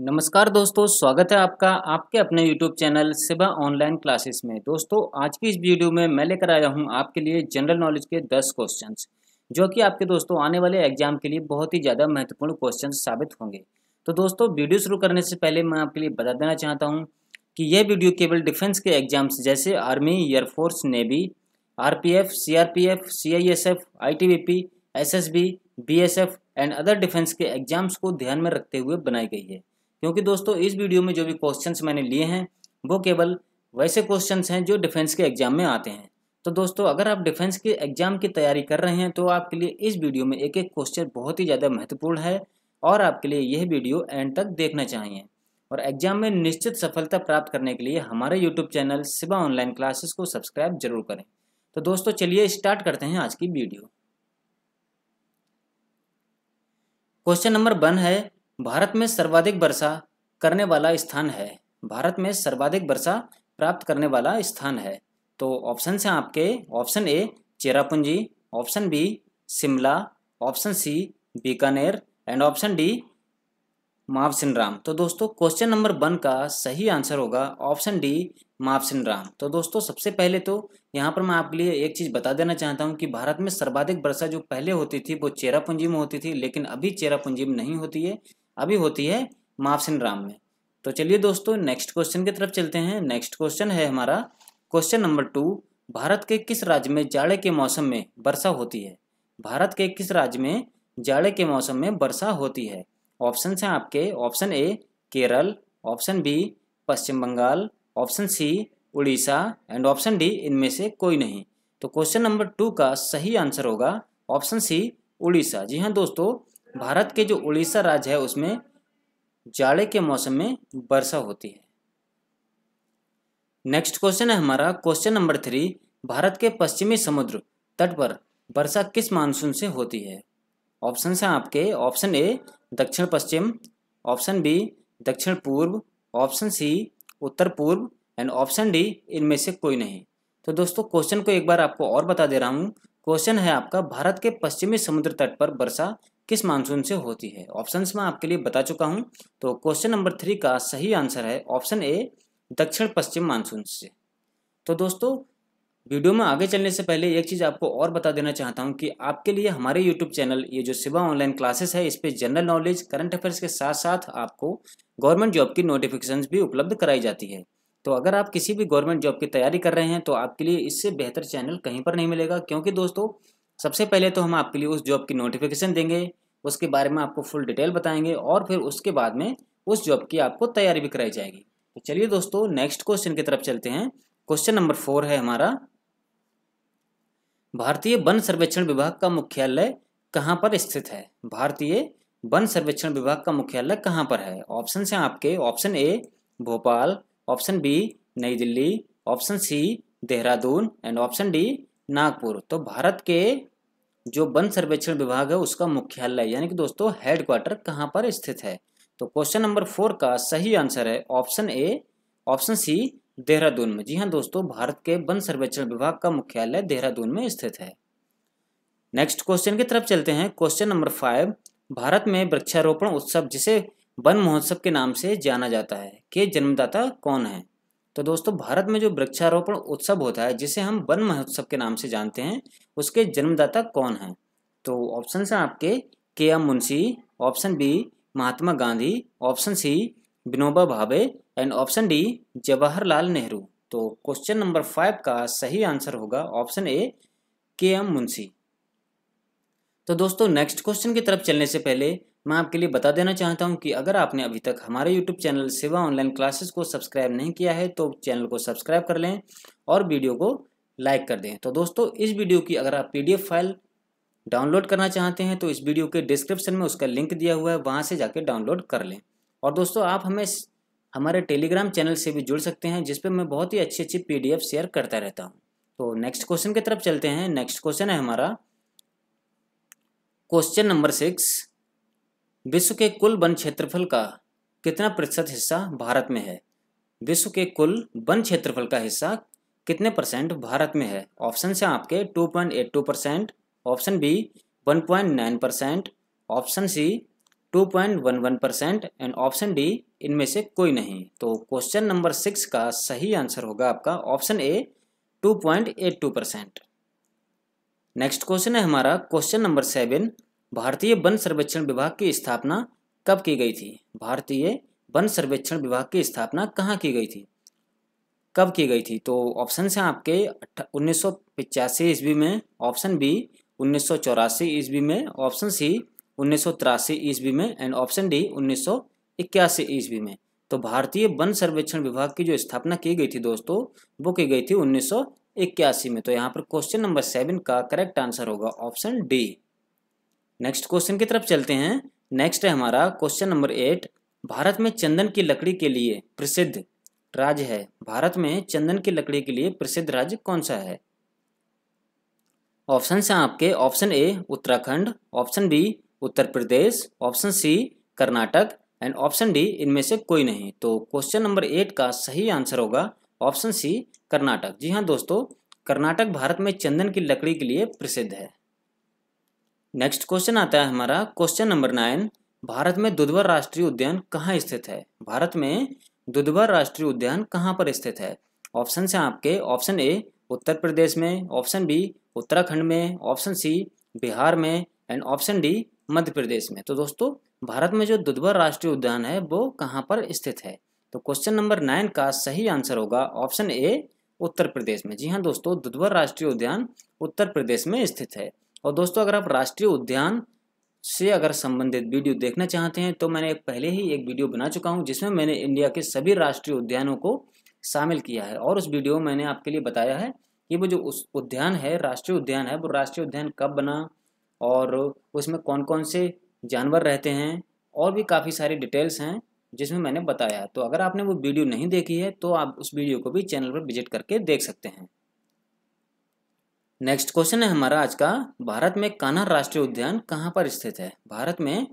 नमस्कार दोस्तों स्वागत है आपका आपके अपने YouTube channel Siba online classes में दोस्तों आज की इस वीडियो में मैं लेकर आया हूं आपके लिए जनरल नॉलेज के 10 क्वेश्चंस जो कि आपके दोस्तों आने वाले एग्जाम के लिए बहुत ही ज़्यादा महत्वपूर्ण क्वेश्चन साबित होंगे तो दोस्तों वीडियो शुरू करने से पहले मैं आपके लिए बता देना चाहता हूँ कि यह वीडियो केवल डिफेंस के एग्जाम्स जैसे army air force navy R P F C R P F C I S F I T B P S S B B S F and other defence के एग्जाम्स को ध्यान में रखते हुए बनाई गई है क्योंकि दोस्तों इस वीडियो में जो भी क्वेश्चन मैंने लिए हैं वो केवल वैसे क्वेश्चन हैं जो डिफेंस के एग्जाम में आते हैं तो दोस्तों अगर आप डिफेंस के एग्जाम की तैयारी कर रहे हैं तो आपके लिए इस वीडियो में एक एक क्वेश्चन बहुत ही ज़्यादा महत्वपूर्ण है और आपके लिए यह वीडियो एंड तक देखना चाहिए और एग्जाम में निश्चित सफलता प्राप्त करने के लिए हमारे YouTube channel Siva online classes को सब्सक्राइब जरूर करें तो दोस्तों चलिए स्टार्ट करते हैं आज की वीडियो क्वेश्चन नंबर वन है भारत में सर्वाधिक वर्षा करने वाला स्थान है भारत में सर्वाधिक वर्षा प्राप्त करने वाला स्थान है तो ऑप्शन हैं आपके option A Cherrapunji option B Shimla option C Bikaner and option D Mawsynram तो दोस्तों क्वेश्चन नंबर वन का सही आंसर होगा ऑप्शन डी मावसिन राम तो दोस्तों सबसे पहले तो यहाँ पर मैं आपके लिए एक चीज़ बता देना चाहता हूँ कि भारत में सर्वाधिक वर्षा जो पहले होती थी वो चेरापूंजी में होती थी लेकिन अभी चेरापूंजी में नहीं होती है अभी होती है माफ सिंड्राम में तो चलिए दोस्तों नेक्स्ट क्वेश्चन की तरफ चलते हैं नेक्स्ट क्वेश्चन है हमारा क्वेश्चन नंबर टू भारत के किस राज्य में जाड़े के मौसम में वर्षा होती है भारत के किस राज्य में जाड़े के मौसम में वर्षा होती है ऑप्शन हैं आपके option A Kerala option B Paschim Bengal option C Orissa and option D इनमें से कोई नहीं तो क्वेश्चन नंबर टू का सही आंसर होगा ऑप्शन सी उड़ीसा जी हाँ दोस्तों भारत के जो उड़ीसा राज्य है उसमें जाड़े के मौसम में वर्षा होती है नेक्स्ट क्वेश्चन है हमारा क्वेश्चन नंबर थ्री भारत के पश्चिमी समुद्र तट पर वर्षा किस मानसून से होती है ऑप्शन है आपके ऑप्शन ए दक्षिण पश्चिम ऑप्शन बी दक्षिण पूर्व ऑप्शन सी उत्तर पूर्व एंड ऑप्शन डी इनमें से कोई नहीं तो दोस्तों क्वेश्चन को एक बार आपको और बता दे रहा हूँ क्वेश्चन है आपका भारत के पश्चिमी समुद्र तट पर वर्षा किस मानसून से होती है ऑप्शन में आपके लिए बता चुका हूँ तो क्वेश्चन नंबर थ्री का सही आंसर है ऑप्शन ए दक्षिण पश्चिम मानसून से तो दोस्तों वीडियो में आगे चलने से पहले एक चीज़ आपको और बता देना चाहता हूँ कि आपके लिए हमारे यूट्यूब चैनल ये जो सिवा ऑनलाइन क्लासेस है इस पर जनरल नॉलेज करंट अफेयर्स के साथ साथ आपको गवर्नमेंट जॉब की नोटिफिकेशन भी उपलब्ध कराई जाती है तो अगर आप किसी भी गवर्नमेंट जॉब की तैयारी कर रहे हैं तो आपके लिए इससे बेहतर चैनल कहीं पर नहीं मिलेगा क्योंकि दोस्तों सबसे पहले तो हम आपके लिए उस जॉब की नोटिफिकेशन देंगे उसके बारे में आपको फुल डिटेल बताएंगे और फिर उसके बाद में उस जॉब की आपको तैयारी भी कराई जाएगी तो चलिए दोस्तों नेक्स्ट क्वेश्चन की तरफ चलते हैं क्वेश्चन नंबर फोर है हमारा भारतीय वन सर्वेक्षण विभाग का मुख्यालय कहाँ पर स्थित है भारतीय वन सर्वेक्षण विभाग का मुख्यालय कहाँ पर है ऑप्शन हैं आपके option A Bhopal option B Nai Delhi option C Dehradun and option D Nagpur तो भारत के जो वन सर्वेक्षण विभाग है उसका मुख्यालय यानी कि दोस्तों हेडक्वार्टर कहाँ पर स्थित है तो क्वेश्चन नंबर फोर का सही आंसर है option A option C Dehradun में जी हाँ दोस्तों भारत के वन सर्वेक्षण विभाग का मुख्यालय देहरादून में स्थित है नेक्स्ट क्वेश्चन की तरफ चलते हैं क्वेश्चन नंबर फाइव भारत में वृक्षारोपण उत्सव जिसे वन महोत्सव के नाम से जाना जाता है के जन्मदाता कौन है तो दोस्तों भारत में जो वृक्षारोपण उत्सव होता है जिसे हम वन महोत्सव के नाम से जानते हैं उसके जन्मदाता कौन हैं तो ऑप्शन हैं आपके K M Munshi option B Mahatma Gandhi option C Vinoba Bhave and option D Jawaharlal Nehru तो क्वेश्चन नंबर फाइव का सही आंसर होगा ऑप्शन ए के एम मुंशी तो दोस्तों नेक्स्ट क्वेश्चन की तरफ चलने से पहले मैं आपके लिए बता देना चाहता हूं कि अगर आपने अभी तक हमारे YouTube channel Seva online classes को सब्सक्राइब नहीं किया है तो चैनल को सब्सक्राइब कर लें और वीडियो को लाइक कर दें तो दोस्तों इस वीडियो की अगर आप पी फाइल डाउनलोड करना चाहते हैं तो इस वीडियो के डिस्क्रिप्शन में उसका लिंक दिया हुआ है वहाँ से जाके डाउनलोड कर लें और दोस्तों आप हमें हमारे टेलीग्राम चैनल से भी जुड़ सकते हैं जिसपे मैं बहुत ही अच्छी अच्छी पी शेयर करता रहता हूँ तो नेक्स्ट क्वेश्चन की तरफ चलते हैं नेक्स्ट क्वेश्चन है हमारा क्वेश्चन नंबर सिक्स विश्व के कुल वन क्षेत्रफल का कितना प्रतिशत हिस्सा भारत में है विश्व के कुल वन क्षेत्रफल का हिस्सा कितने परसेंट भारत में है ऑप्शन से आपके 2.82 percent option B 1.9 percent option C 2.11 percent and option D इनमें से कोई नहीं तो क्वेश्चन नंबर सिक्स का सही आंसर होगा आपका option A 2.82 percent next question है हमारा क्वेश्चन नंबर सेवन भारतीय वन सर्वेक्षण विभाग की स्थापना कब की गई थी भारतीय वन सर्वेक्षण विभाग की स्थापना कहाँ की गई थी कब की गई थी तो ऑप्शन हैं आपके उन्नीस सौ ईस्वी में ऑप्शन बी उन्नीस सौ ईस्वी में ऑप्शन सी उन्नीस सौ ईस्वी में एंड ऑप्शन डी उन्नीस सौ इक्यासी ईस्वी में तो भारतीय वन सर्वेक्षण विभाग की जो स्थापना की गई थी दोस्तों वो की गई थी उन्नीस सौ इक्यासी में तो यहाँ पर क्वेश्चन नंबर सेवन का करेक्ट आंसर होगा ऑप्शन डी नेक्स्ट क्वेश्चन की तरफ चलते हैं नेक्स्ट है हमारा क्वेश्चन नंबर एट भारत में चंदन की लकड़ी के लिए प्रसिद्ध राज्य है भारत में चंदन की लकड़ी के लिए प्रसिद्ध राज्य कौन सा है ऑप्शन है आपके option A Uttarakhand option B Uttar Pradesh option C Karnataka and option D इनमें से कोई नहीं तो क्वेश्चन नंबर एट का सही आंसर होगा ऑप्शन सी कर्नाटक जी हाँ दोस्तों कर्नाटक भारत में चंदन की लकड़ी के लिए प्रसिद्ध है नेक्स्ट क्वेश्चन आता है हमारा क्वेश्चन नंबर नाइन भारत में दुधवर राष्ट्रीय उद्यान कहाँ स्थित है भारत में दुधवर राष्ट्रीय उद्यान कहाँ पर स्थित है ऑप्शन है आपके ऑप्शन ए उत्तर प्रदेश में ऑप्शन बी उत्तराखंड में ऑप्शन सी बिहार में and option D Madhya Pradesh में तो दोस्तों भारत में जो दुधवर राष्ट्रीय उद्यान है वो कहाँ पर स्थित है तो क्वेश्चन नंबर नाइन का सही आंसर होगा ऑप्शन ए उत्तर प्रदेश में जी हाँ दोस्तों दुधवर राष्ट्रीय उद्यान उत्तर प्रदेश में स्थित है और दोस्तों अगर आप राष्ट्रीय उद्यान से अगर संबंधित वीडियो देखना चाहते हैं तो मैंने एक पहले ही एक वीडियो बना चुका हूं जिसमें मैंने इंडिया के सभी राष्ट्रीय उद्यानों को शामिल किया है और उस वीडियो में मैंने आपके लिए बताया है कि वो जो उस उद्यान है राष्ट्रीय उद्यान है वो राष्ट्रीय उद्यान कब बना और उसमें कौन कौन से जानवर रहते हैं और भी काफ़ी सारी डिटेल्स हैं जिसमें मैंने बताया तो अगर आपने वो वीडियो नहीं देखी है तो आप उस वीडियो को भी चैनल पर विजिट करके देख सकते हैं नेक्स्ट क्वेश्चन है हमारा आज का भारत में कान्हा राष्ट्रीय उद्यान कहाँ पर स्थित है भारत में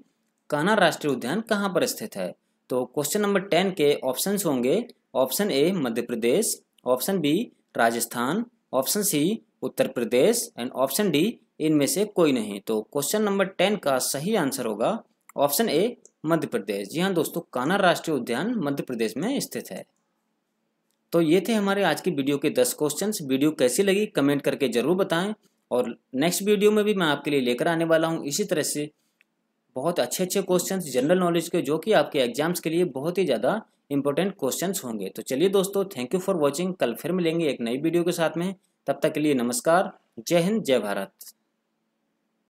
कान्हा राष्ट्रीय उद्यान कहाँ पर स्थित है तो क्वेश्चन नंबर टेन के ऑप्शन होंगे option A Madhya Pradesh option B Rajasthan option C Uttar Pradesh and option D इनमें से कोई नहीं तो क्वेश्चन नंबर टेन का सही आंसर होगा ऑप्शन ए मध्य प्रदेश जी हाँ दोस्तों कान्हा राष्ट्रीय उद्यान मध्य प्रदेश में स्थित है तो ये थे हमारे आज की वीडियो के दस क्वेश्चन वीडियो कैसी लगी कमेंट करके ज़रूर बताएं और नेक्स्ट वीडियो में भी मैं आपके लिए लेकर आने वाला हूँ इसी तरह से बहुत अच्छे अच्छे क्वेश्चन जनरल नॉलेज के जो कि आपके एग्जाम्स के लिए बहुत ही ज़्यादा इंपॉर्टेंट क्वेश्चन होंगे तो चलिए दोस्तों थैंक यू फॉर वॉचिंग कल फिर मिलेंगे एक नई वीडियो के साथ में तब तक के लिए नमस्कार जय हिंद जय भारत